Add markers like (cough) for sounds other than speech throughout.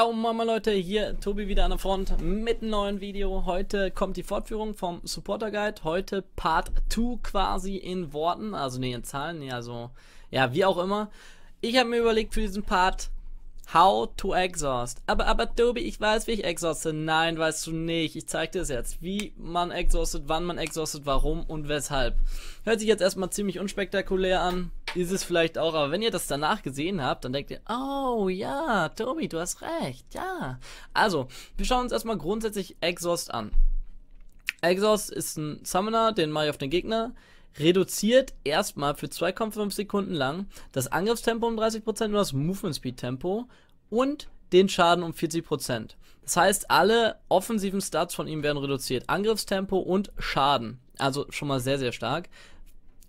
Ja, moin mal Leute, hier Tobi wieder an der Front mit einem neuen Video. Heute kommt die Fortführung vom Supporter Guide. Heute Part 2 quasi in Worten, also nee, in Zahlen, nee, also ja, wie auch immer. Ich habe mir überlegt für diesen Part How to Exhaust. Aber, aber Tobi, ich weiß, wie ich exhauste. Nein, weißt du nicht. Ich zeig dir es jetzt. Wie man exhaustet, wann man exhaustet, warum und weshalb. Hört sich jetzt erstmal ziemlich unspektakulär an ist es vielleicht auch, aber wenn ihr das danach gesehen habt, dann denkt ihr, oh ja, Tobi, du hast recht, ja. Also, wir schauen uns erstmal grundsätzlich Exhaust an. Exhaust ist ein Summoner, den mache ich auf den Gegner, reduziert erstmal für 2,5 Sekunden lang das Angriffstempo um 30% und das Movement Speed Tempo und den Schaden um 40%. Das heißt, alle offensiven Stats von ihm werden reduziert. Angriffstempo und Schaden. Also schon mal sehr, sehr stark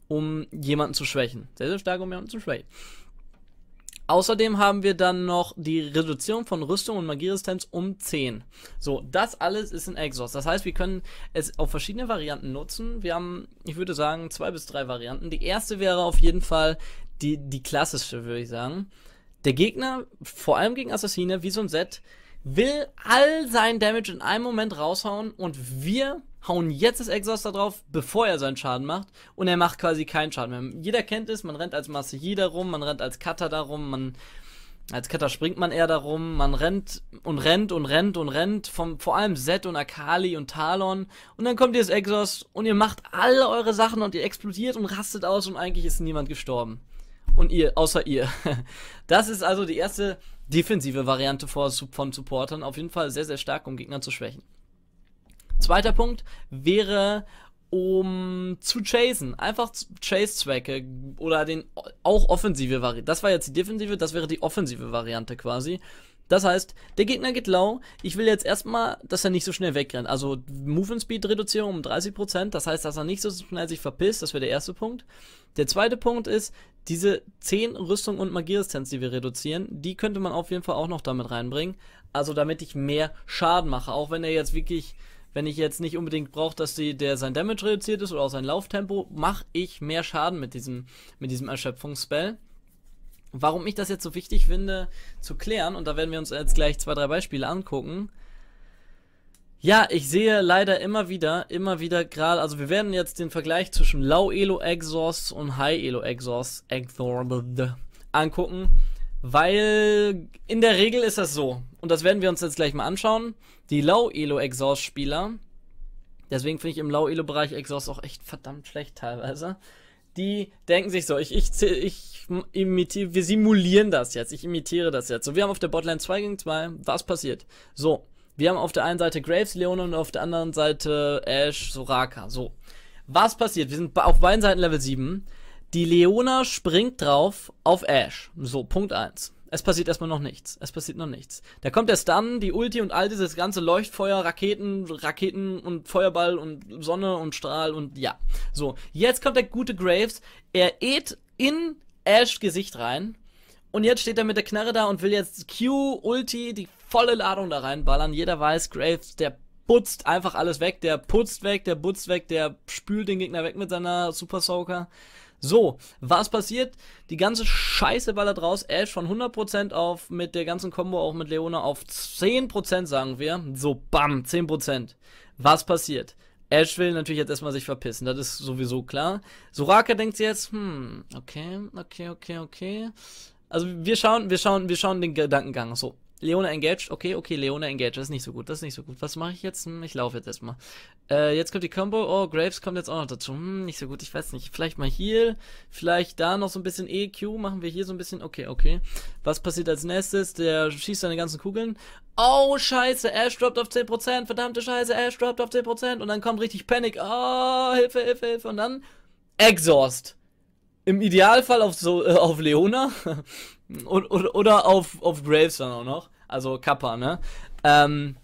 um jemanden zu schwächen. Sehr, sehr stark, um jemanden zu schwächen. Außerdem haben wir dann noch die Reduzierung von Rüstung und Magieresistenz um 10. So, das alles ist ein Exhaust. Das heißt, wir können es auf verschiedene Varianten nutzen. Wir haben, ich würde sagen, zwei bis drei Varianten. Die erste wäre auf jeden Fall die, die klassische, würde ich sagen. Der Gegner, vor allem gegen Assassine, wie so ein Set, will all sein Damage in einem Moment raushauen und wir hauen jetzt das Exhaust da drauf, bevor er seinen Schaden macht und er macht quasi keinen Schaden mehr. Jeder kennt es, man rennt als Masahi rum, man rennt als Cutter darum, man als Cutter springt man eher darum, man rennt und rennt und rennt und rennt, vom, vor allem Zed und Akali und Talon. Und dann kommt ihr das Exhaust und ihr macht alle eure Sachen und ihr explodiert und rastet aus und eigentlich ist niemand gestorben. Und ihr, außer ihr. (laughs) Das ist also die erste defensive Variante von Supportern. Auf jeden Fall sehr, sehr stark, um Gegner zu schwächen. Zweiter Punkt wäre, um zu chasen. Einfach Chase-Zwecke oder den auch offensive Variante. Das war jetzt die defensive, das wäre die offensive Variante quasi. Das heißt, der Gegner geht low. Ich will jetzt erstmal, dass er nicht so schnell wegrennt. Also Move and Speed Reduzierung um 30%. Das heißt, dass er nicht so schnell sich verpisst. Das wäre der erste Punkt. Der zweite Punkt ist, diese 10 Rüstung und Magieresistenz, die wir reduzieren, die könnte man auf jeden Fall auch noch damit reinbringen. Also damit ich mehr Schaden mache. Auch wenn er jetzt wirklich wenn ich jetzt nicht unbedingt brauche, dass die, der sein Damage reduziert ist oder auch sein Lauftempo, mache ich mehr Schaden mit diesem, mit diesem Erschöpfungsspell. Warum ich das jetzt so wichtig finde zu klären, und da werden wir uns jetzt gleich zwei, drei Beispiele angucken. Ja, ich sehe leider immer wieder, immer wieder gerade, also wir werden jetzt den Vergleich zwischen Low Elo Exhaust und High Elo Exhaust angucken. Weil in der Regel ist das so. Und das werden wir uns jetzt gleich mal anschauen. Die Low-Elo-Exhaust-Spieler, deswegen finde ich im Low-Elo-Bereich Exhaust auch echt verdammt schlecht teilweise, die denken sich so, ich, ich, ich imitiere, wir simulieren das jetzt, ich imitiere das jetzt. So, wir haben auf der Botlane 2 gegen 2, was passiert? So, wir haben auf der einen Seite Graves, Leon und auf der anderen Seite Ash, Soraka. So, was passiert? Wir sind auf beiden Seiten Level 7. Die Leona springt drauf auf Ash. So, Punkt 1. Es passiert erstmal noch nichts. Es passiert noch nichts. Da kommt der Stun, die Ulti und all dieses ganze Leuchtfeuer, Raketen, Raketen und Feuerball und Sonne und Strahl und ja. So, jetzt kommt der gute Graves. Er äht in Ash Gesicht rein. Und jetzt steht er mit der Knarre da und will jetzt Q, Ulti, die volle Ladung da reinballern. Jeder weiß, Graves, der putzt einfach alles weg. Der putzt weg, der putzt weg, der spült den Gegner weg mit seiner Super Soaker. So, was passiert? Die ganze Scheiße ballert raus. Ash von 100% auf mit der ganzen Combo, auch mit Leona, auf 10% sagen wir. So, bam, 10%. Was passiert? Ash will natürlich jetzt erstmal sich verpissen, das ist sowieso klar. Soraka denkt jetzt, hm, okay, okay, okay, okay. Also wir schauen, wir schauen, wir schauen den Gedankengang so. Leona engaged. Okay, okay, Leona engaged. Das ist nicht so gut. Das ist nicht so gut. Was mache ich jetzt? Hm, ich laufe jetzt erstmal. Äh, jetzt kommt die Combo. Oh, Graves kommt jetzt auch noch dazu. Hm, nicht so gut. Ich weiß nicht. Vielleicht mal hier, Vielleicht da noch so ein bisschen EQ. Machen wir hier so ein bisschen. Okay, okay. Was passiert als nächstes? Der schießt seine ganzen Kugeln. Oh, scheiße. Ash droppt auf 10%. Verdammte Scheiße. Ash droppt auf 10%. Und dann kommt richtig Panik. Oh, Hilfe, Hilfe, Hilfe. Und dann Exhaust. Im Idealfall auf so, äh, auf Leona. (laughs) Und, oder, oder auf, auf Graves dann auch noch. Also Kappa, ne? Ähm,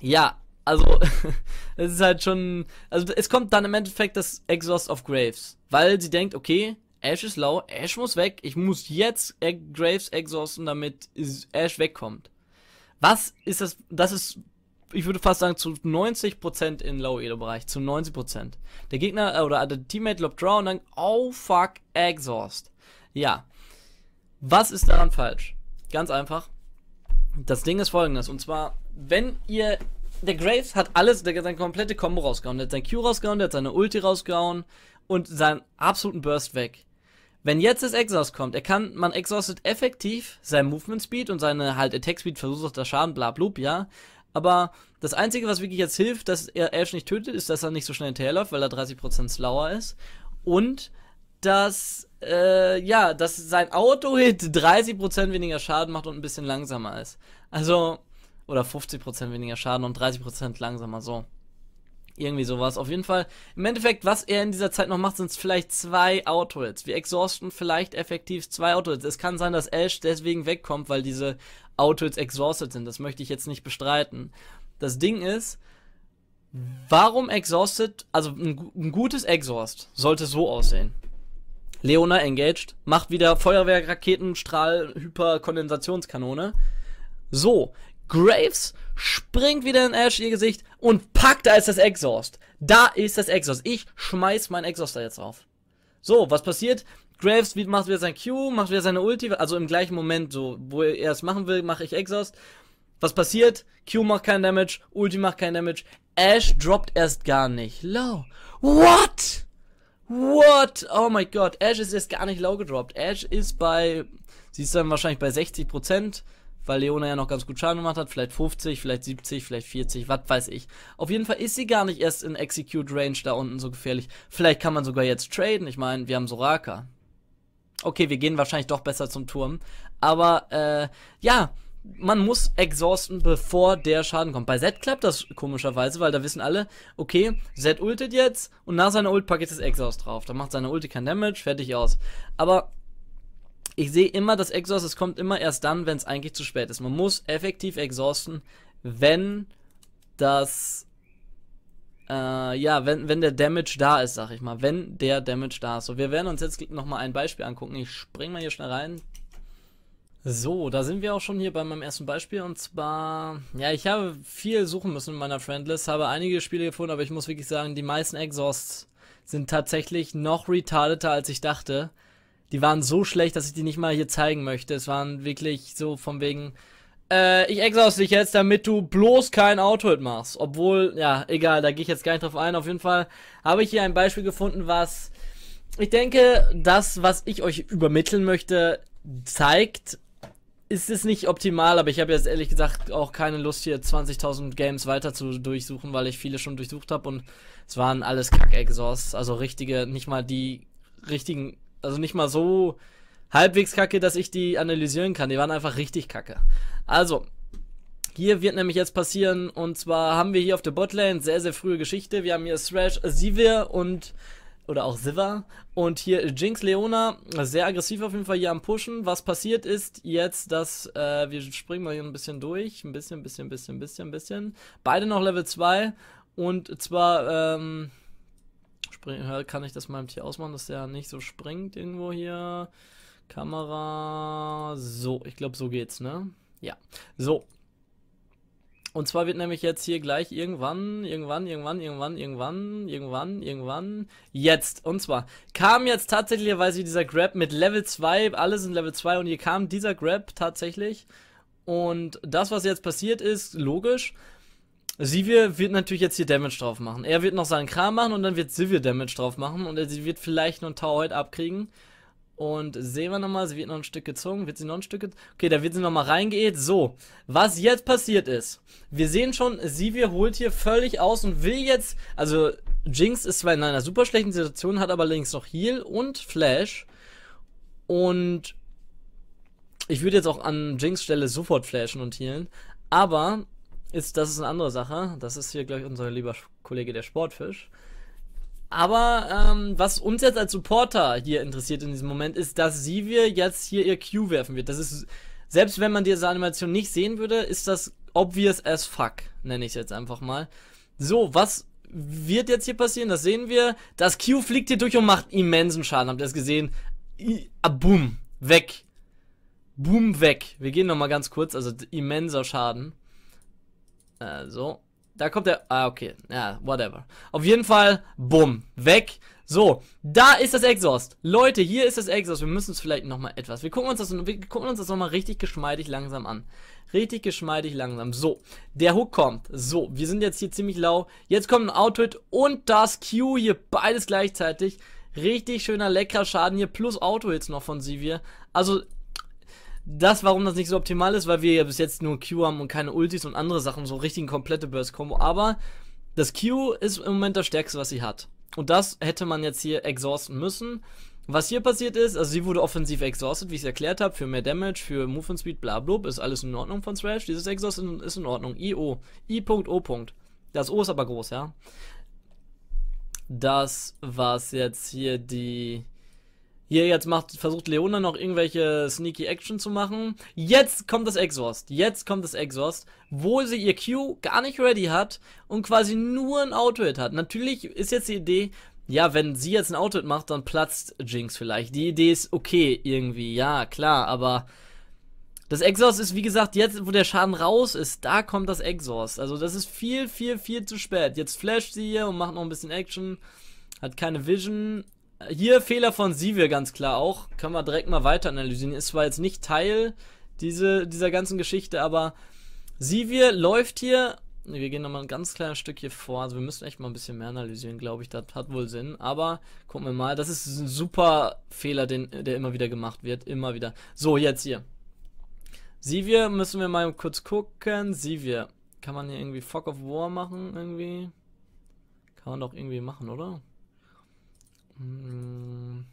ja, also (laughs) es ist halt schon. Also es kommt dann im Endeffekt das Exhaust of Graves. Weil sie denkt, okay, Ash ist low, Ash muss weg, ich muss jetzt Graves exhausten, damit Ash wegkommt. Was ist das? Das ist, ich würde fast sagen, zu 90% in Low-Elo-Bereich, zu 90%. Der Gegner äh, oder der Teammate lobt Draw und dann, oh fuck, Exhaust. Ja, was ist daran falsch? Ganz einfach. Das Ding ist folgendes. Und zwar, wenn ihr. Der Graves hat alles, der hat seine komplette Combo rausgehauen. Der hat sein Q rausgehauen, der hat seine Ulti rausgehauen und seinen absoluten Burst weg. Wenn jetzt das Exhaust kommt, er kann, man exhaustet effektiv sein Movement Speed und seine halt Attack Speed, versucht verursachter Schaden, bla, blub, ja. Aber das Einzige, was wirklich jetzt hilft, dass er Ash nicht tötet, ist, dass er nicht so schnell hinterherläuft, weil er 30% slower ist. Und dass äh, ja, dass sein Auto-Hit 30% weniger Schaden macht und ein bisschen langsamer ist. Also, oder 50% weniger Schaden und 30% langsamer, so. Irgendwie sowas. Auf jeden Fall, im Endeffekt, was er in dieser Zeit noch macht, sind es vielleicht zwei Auto-Hits. Wir exhausten vielleicht effektiv zwei Auto-Hits. Es kann sein, dass Ash deswegen wegkommt, weil diese Auto-Hits exhausted sind. Das möchte ich jetzt nicht bestreiten. Das Ding ist, warum exhausted, also ein, ein gutes Exhaust sollte so aussehen. Leona engaged, macht wieder Feuerwerk, Raketenstrahl, Hyperkondensationskanone. So, Graves springt wieder in Ash ihr Gesicht und packt, da ist das Exhaust. Da ist das Exhaust. Ich schmeiß meinen Exhaust da jetzt drauf. So, was passiert? Graves macht wieder sein Q, macht wieder seine Ulti, also im gleichen Moment, so, wo er es machen will, mache ich Exhaust. Was passiert? Q macht keinen Damage, Ulti macht keinen Damage, Ash droppt erst gar nicht. Low. What? What? Oh mein Gott. Ash ist jetzt gar nicht low gedroppt. Ash ist bei, sie ist dann wahrscheinlich bei 60%, weil Leona ja noch ganz gut Schaden gemacht hat. Vielleicht 50, vielleicht 70, vielleicht 40, was weiß ich. Auf jeden Fall ist sie gar nicht erst in Execute Range da unten so gefährlich. Vielleicht kann man sogar jetzt traden. Ich meine, wir haben Soraka. Okay, wir gehen wahrscheinlich doch besser zum Turm. Aber, äh, ja, man muss exhausten, bevor der Schaden kommt. Bei Z klappt das komischerweise, weil da wissen alle, okay, Z ultet jetzt und nach seiner Ult packe ich das Exhaust drauf. Dann macht seine Ulti kein Damage, fertig aus. Aber ich sehe immer das Exhaust, es kommt immer erst dann, wenn es eigentlich zu spät ist. Man muss effektiv exhausten, wenn das äh, ja, wenn, wenn der Damage da ist, sag ich mal. Wenn der Damage da ist. So, wir werden uns jetzt nochmal ein Beispiel angucken. Ich spring mal hier schnell rein. So, da sind wir auch schon hier bei meinem ersten Beispiel und zwar, ja, ich habe viel suchen müssen in meiner Friendlist, habe einige Spiele gefunden, aber ich muss wirklich sagen, die meisten Exhausts sind tatsächlich noch retardeter, als ich dachte. Die waren so schlecht, dass ich die nicht mal hier zeigen möchte. Es waren wirklich so von wegen, äh, ich exhaust dich jetzt, damit du bloß kein Output machst. Obwohl, ja, egal, da gehe ich jetzt gar nicht drauf ein. Auf jeden Fall habe ich hier ein Beispiel gefunden, was, ich denke, das, was ich euch übermitteln möchte, zeigt, ist es nicht optimal, aber ich habe jetzt ehrlich gesagt auch keine Lust, hier 20.000 Games weiter zu durchsuchen, weil ich viele schon durchsucht habe und es waren alles Kack-Exhausts, also richtige, nicht mal die richtigen, also nicht mal so halbwegs kacke, dass ich die analysieren kann. Die waren einfach richtig kacke. Also, hier wird nämlich jetzt passieren, und zwar haben wir hier auf der Botlane sehr, sehr frühe Geschichte. Wir haben hier Thrash, Sivir und oder auch Sivir. Und hier Jinx Leona, sehr aggressiv auf jeden Fall hier am Pushen. Was passiert ist jetzt, dass äh, wir springen mal hier ein bisschen durch. Ein bisschen, ein bisschen, ein bisschen, ein bisschen, ein bisschen. Beide noch Level 2. Und zwar, ähm, spring, kann ich das meinem Tier ausmachen, dass der nicht so springt irgendwo hier. Kamera. So, ich glaube, so geht's, ne? Ja. So, und zwar wird nämlich jetzt hier gleich irgendwann, irgendwann, irgendwann, irgendwann, irgendwann, irgendwann, irgendwann, jetzt. Und zwar kam jetzt tatsächlich, weiß ich, dieser Grab mit Level 2, alle sind Level 2 und hier kam dieser Grab tatsächlich. Und das, was jetzt passiert ist, logisch, Sivir wird natürlich jetzt hier Damage drauf machen. Er wird noch seinen Kram machen und dann wird Sivir Damage drauf machen und er wird vielleicht noch einen Tower abkriegen. Und sehen wir nochmal, sie wird noch ein Stück gezogen. Wird sie noch ein Stück gezogen? Okay, da wird sie nochmal reingeht. So, was jetzt passiert ist. Wir sehen schon, Sivir holt hier völlig aus und will jetzt... Also, Jinx ist zwar in einer super schlechten Situation, hat aber allerdings noch Heal und Flash. Und ich würde jetzt auch an Jinx Stelle sofort flashen und healen. Aber ist, das ist eine andere Sache. Das ist hier, glaube ich, unser lieber Kollege der Sportfisch. Aber ähm, was uns jetzt als Supporter hier interessiert in diesem Moment, ist, dass sie wir jetzt hier ihr Q werfen wird. Das ist, selbst wenn man diese Animation nicht sehen würde, ist das obvious as fuck, nenne ich es jetzt einfach mal. So, was wird jetzt hier passieren? Das sehen wir. Das Q fliegt hier durch und macht immensen Schaden. Habt ihr das gesehen? I ah, boom, weg. Boom, weg. Wir gehen nochmal ganz kurz, also immenser Schaden. Äh, so. Da kommt der. Ah, okay. Ja, whatever. Auf jeden Fall, bumm, weg. So, da ist das Exhaust. Leute, hier ist das Exhaust. Wir müssen es vielleicht nochmal etwas. Wir gucken uns das, das nochmal richtig geschmeidig langsam an. Richtig geschmeidig langsam. So, der Hook kommt. So, wir sind jetzt hier ziemlich lau. Jetzt kommt ein Outfit und das Q hier beides gleichzeitig. Richtig schöner, leckerer Schaden hier plus Auto Autohits noch von Sivir. Also das, warum das nicht so optimal ist, weil wir ja bis jetzt nur Q haben und keine Ultis und andere Sachen, so richtig komplette Burst-Combo. Aber das Q ist im Moment das Stärkste, was sie hat. Und das hätte man jetzt hier exhausten müssen. Was hier passiert ist, also sie wurde offensiv exhausted, wie ich es erklärt habe, für mehr Damage, für Move and Speed, bla blub, ist alles in Ordnung von Thrash. Dieses Exhaust ist in Ordnung. IO. I.O. Das O ist aber groß, ja. Das was jetzt hier die hier jetzt macht, versucht Leona noch irgendwelche sneaky Action zu machen. Jetzt kommt das Exhaust. Jetzt kommt das Exhaust, wo sie ihr Q gar nicht ready hat und quasi nur ein Auto-Hit hat. Natürlich ist jetzt die Idee, ja, wenn sie jetzt ein Auto hit macht, dann platzt Jinx vielleicht. Die Idee ist okay irgendwie, ja, klar, aber das Exhaust ist, wie gesagt, jetzt, wo der Schaden raus ist, da kommt das Exhaust. Also das ist viel, viel, viel zu spät. Jetzt flasht sie hier und macht noch ein bisschen Action, hat keine Vision hier Fehler von Sivir ganz klar auch. Können wir direkt mal weiter analysieren. Ist zwar jetzt nicht Teil diese, dieser ganzen Geschichte, aber Sivir läuft hier. Wir gehen nochmal ein ganz kleines Stück hier vor. Also wir müssen echt mal ein bisschen mehr analysieren, glaube ich. Das hat wohl Sinn. Aber gucken wir mal. Das ist ein super Fehler, den, der immer wieder gemacht wird. Immer wieder. So, jetzt hier. Sivir müssen wir mal kurz gucken. Sivir. Kann man hier irgendwie Fog of War machen? Irgendwie? Kann man doch irgendwie machen, oder? Mm,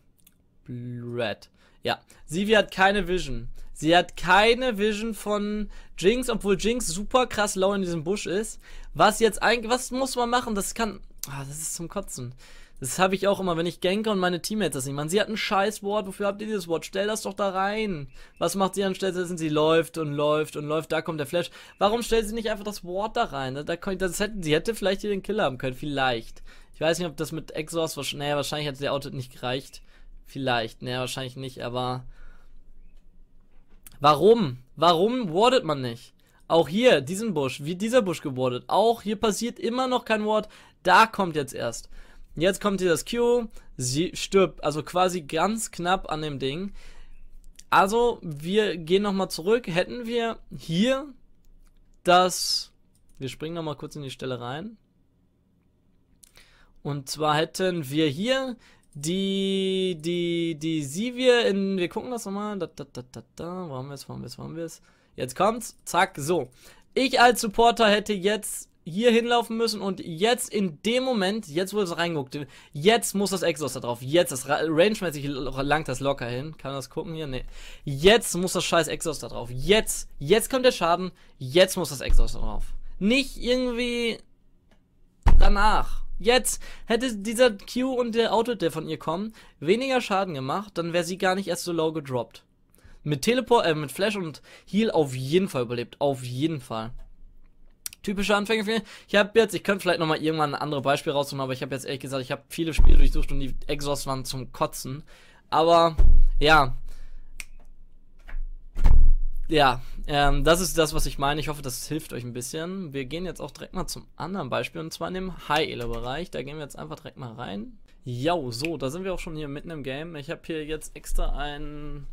Red. Ja, Sivir hat keine Vision. Sie hat keine Vision von Jinx, obwohl Jinx super krass low in diesem Busch ist. Was jetzt eigentlich, was muss man machen? Das kann, ah, das ist zum Kotzen. Das habe ich auch immer, wenn ich ganke und meine Teammates das nicht machen. Sie hat ein scheiß Wort, wofür habt ihr dieses Wort? Stell das doch da rein. Was macht sie anstelle dessen? Sie läuft und läuft und läuft, da kommt der Flash. Warum stellt sie nicht einfach das Wort da rein? Ne, da, da, das hätte, sie hätte vielleicht hier den Kill haben können, vielleicht. Ich weiß nicht, ob das mit Exhaust, naja, wahrscheinlich hat der Auto nicht gereicht. Vielleicht, naja, wahrscheinlich nicht, aber... Warum? Warum wardet man nicht? Auch hier, diesen Busch, wie dieser Busch gewardet. Auch hier passiert immer noch kein Wort. Da kommt jetzt erst. Jetzt kommt hier das Q, sie stirbt, also quasi ganz knapp an dem Ding. Also, wir gehen nochmal zurück. Hätten wir hier das... Wir springen nochmal kurz in die Stelle rein. Und zwar hätten wir hier die, die, die Sivir in... Wir gucken das nochmal. Da, da, da, da, da. Wo haben wir es, wo haben wir es, wo haben wir es? Jetzt kommt's. Zack, so. Ich als Supporter hätte jetzt hier hinlaufen müssen und jetzt in dem Moment, jetzt wo es reinguckt, jetzt muss das Exhaust da drauf, jetzt, das rangemäßig langt das locker hin, kann man das gucken hier, ne, jetzt muss das scheiß Exhaust da drauf, jetzt, jetzt kommt der Schaden, jetzt muss das Exhaust da drauf, nicht irgendwie danach, jetzt, hätte dieser Q und der Auto, der von ihr kommen, weniger Schaden gemacht, dann wäre sie gar nicht erst so low gedroppt, mit Teleport, äh, mit Flash und Heal auf jeden Fall überlebt, auf jeden Fall typische Anfängerfehler. Ich habe jetzt, ich könnte vielleicht nochmal irgendwann ein anderes Beispiel rausnehmen, aber ich habe jetzt ehrlich gesagt, ich habe viele Spiele durchsucht und die Exhaust waren zum Kotzen. Aber ja. Ja, ähm, das ist das, was ich meine. Ich hoffe, das hilft euch ein bisschen. Wir gehen jetzt auch direkt mal zum anderen Beispiel und zwar in dem High-Elo-Bereich. Da gehen wir jetzt einfach direkt mal rein. Ja, so, da sind wir auch schon hier mitten im Game. Ich habe hier jetzt extra einen.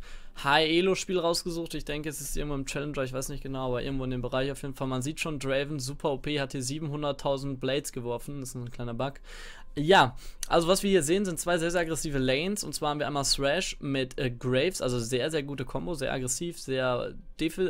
High-Elo-Spiel rausgesucht. Ich denke, es ist irgendwo im Challenger, ich weiß nicht genau, aber irgendwo in dem Bereich auf jeden Fall. Man sieht schon, Draven, super OP, hat hier 700.000 Blades geworfen. Das ist ein kleiner Bug. Ja, also was wir hier sehen, sind zwei sehr, sehr aggressive Lanes. Und zwar haben wir einmal Thrash mit äh, Graves, also sehr, sehr gute Combo, sehr aggressiv, sehr,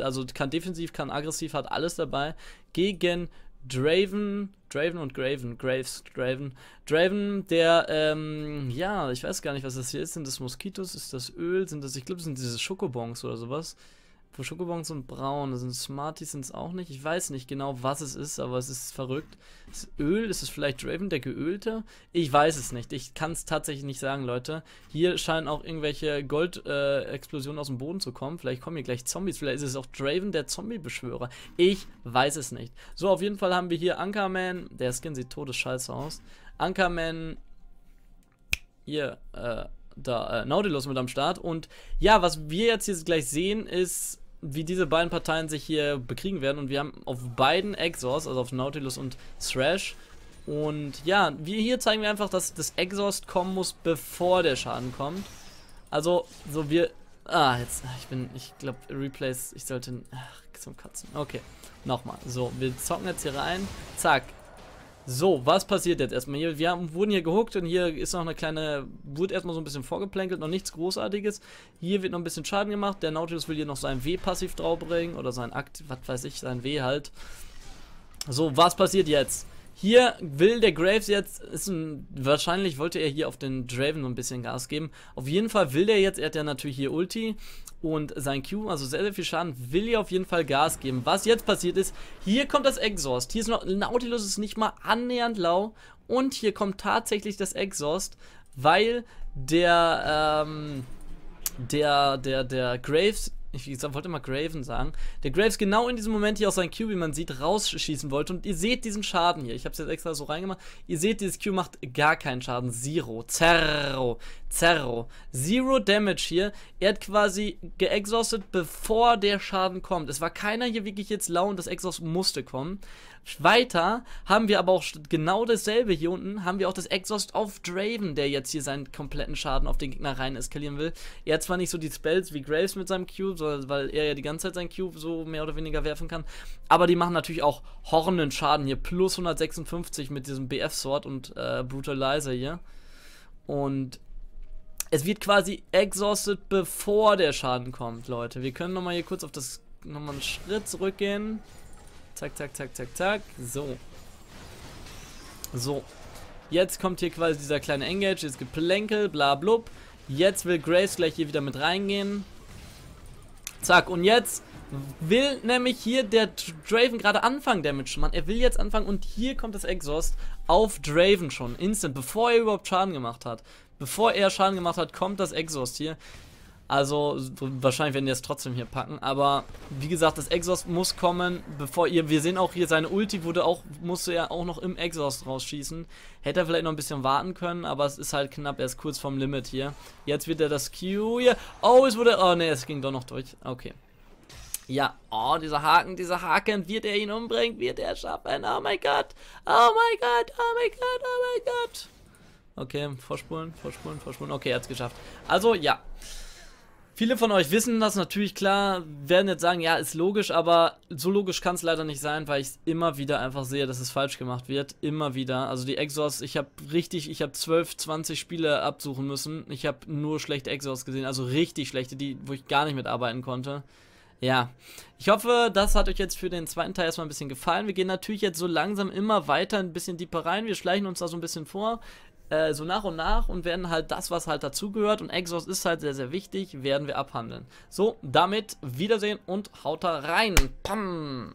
also kann defensiv, kann aggressiv, hat alles dabei. Gegen Draven, Draven und Graven, Graves, Draven. Draven, der, ähm, ja, ich weiß gar nicht, was das hier ist. Sind das Moskitos? Ist das Öl? Sind das, ich glaube, sind diese Schokobons oder sowas? Schokobons und braun. Das sind Smarties, sind es auch nicht. Ich weiß nicht genau, was es ist, aber es ist verrückt. Ist Öl? Ist es vielleicht Draven, der geölte? Ich weiß es nicht. Ich kann es tatsächlich nicht sagen, Leute. Hier scheinen auch irgendwelche Gold-Explosionen äh, aus dem Boden zu kommen. Vielleicht kommen hier gleich Zombies. Vielleicht ist es auch Draven, der Zombie-Beschwörer. Ich weiß es nicht. So, auf jeden Fall haben wir hier Ankerman. Der Skin sieht todesscheiße aus. Ankerman. Hier, äh, da äh, Nautilus mit am Start. Und ja, was wir jetzt hier gleich sehen, ist wie diese beiden Parteien sich hier bekriegen werden. Und wir haben auf beiden Exhaust, also auf Nautilus und Thrash. Und ja, wir hier zeigen wir einfach, dass das Exhaust kommen muss, bevor der Schaden kommt. Also, so wir... Ah, jetzt... Ich bin... Ich glaube, Replace... Ich sollte... Ach, zum Katzen. Okay, nochmal. So, wir zocken jetzt hier rein. Zack, so, was passiert jetzt erstmal hier? Wir haben, wurden hier gehuckt und hier ist noch eine kleine, wurde erstmal so ein bisschen vorgeplänkelt, noch nichts Großartiges. Hier wird noch ein bisschen Schaden gemacht. Der Nautilus will hier noch sein W-Passiv draufbringen oder sein Akt, was weiß ich, sein W halt. So, was passiert jetzt? Hier will der Graves jetzt, ist ein, wahrscheinlich wollte er hier auf den Draven so ein bisschen Gas geben. Auf jeden Fall will der jetzt, er hat ja natürlich hier Ulti und sein Q, also sehr, sehr viel Schaden, will hier auf jeden Fall Gas geben. Was jetzt passiert ist, hier kommt das Exhaust. Hier ist noch, Nautilus ist nicht mal annähernd lau und hier kommt tatsächlich das Exhaust, weil der, ähm, der, der, der Graves ich wie gesagt, wollte mal Graven sagen, der Graves genau in diesem Moment hier aus seinem Q, wie man sieht, rausschießen wollte. Und ihr seht diesen Schaden hier. Ich habe es jetzt extra so reingemacht. Ihr seht, dieses Q macht gar keinen Schaden. Zero. Zero. Zero. Zero Damage hier. Er hat quasi geexhaustet, bevor der Schaden kommt. Es war keiner hier wirklich jetzt lau und das Exhaust musste kommen. Weiter haben wir aber auch genau dasselbe hier unten, haben wir auch das Exhaust auf Draven, der jetzt hier seinen kompletten Schaden auf den Gegner rein eskalieren will. Er hat zwar nicht so die Spells wie Graves mit seinem Cube, sondern weil er ja die ganze Zeit seinen Cube so mehr oder weniger werfen kann, aber die machen natürlich auch horrenden Schaden hier, plus 156 mit diesem BF-Sword und äh, Brutalizer hier. Und es wird quasi exhausted, bevor der Schaden kommt, Leute. Wir können nochmal hier kurz auf das nochmal einen Schritt zurückgehen. Zack, zack, zack, zack, zack. So. So. Jetzt kommt hier quasi dieser kleine Engage, ist Geplänkel, bla blub. Jetzt will Grace gleich hier wieder mit reingehen. Zack, und jetzt will nämlich hier der Draven gerade anfangen, Damage zu Er will jetzt anfangen und hier kommt das Exhaust auf Draven schon. Instant, bevor er überhaupt Schaden gemacht hat. Bevor er Schaden gemacht hat, kommt das Exhaust hier. Also wahrscheinlich werden die das trotzdem hier packen. Aber wie gesagt, das Exhaust muss kommen, bevor ihr. Wir sehen auch hier seine Ulti wurde auch, musste er auch noch im Exhaust rausschießen. Hätte er vielleicht noch ein bisschen warten können, aber es ist halt knapp, er ist kurz vorm Limit hier. Jetzt wird er das Q hier. Oh, es wurde. Oh ne, es ging doch noch durch. Okay. Ja, oh, dieser Haken, dieser Haken, wird er ihn umbringen, wird er schaffen, oh mein Gott, oh mein Gott, oh mein Gott, oh mein Gott. Okay, vorspulen, vorspulen, vorspulen, okay, er hat's geschafft. Also, ja. Viele von euch wissen das natürlich klar, werden jetzt sagen, ja, ist logisch, aber so logisch kann es leider nicht sein, weil ich es immer wieder einfach sehe, dass es falsch gemacht wird. Immer wieder. Also die Exors, ich habe richtig, ich habe 12, 20 Spiele absuchen müssen. Ich habe nur schlechte Exors gesehen, also richtig schlechte, die, wo ich gar nicht mitarbeiten konnte. Ja, ich hoffe, das hat euch jetzt für den zweiten Teil erstmal ein bisschen gefallen. Wir gehen natürlich jetzt so langsam immer weiter ein bisschen deeper rein. Wir schleichen uns da so ein bisschen vor. Äh, so nach und nach und werden halt das, was halt dazugehört und Exos ist halt sehr, sehr wichtig, werden wir abhandeln. So, damit Wiedersehen und haut da rein. Pam!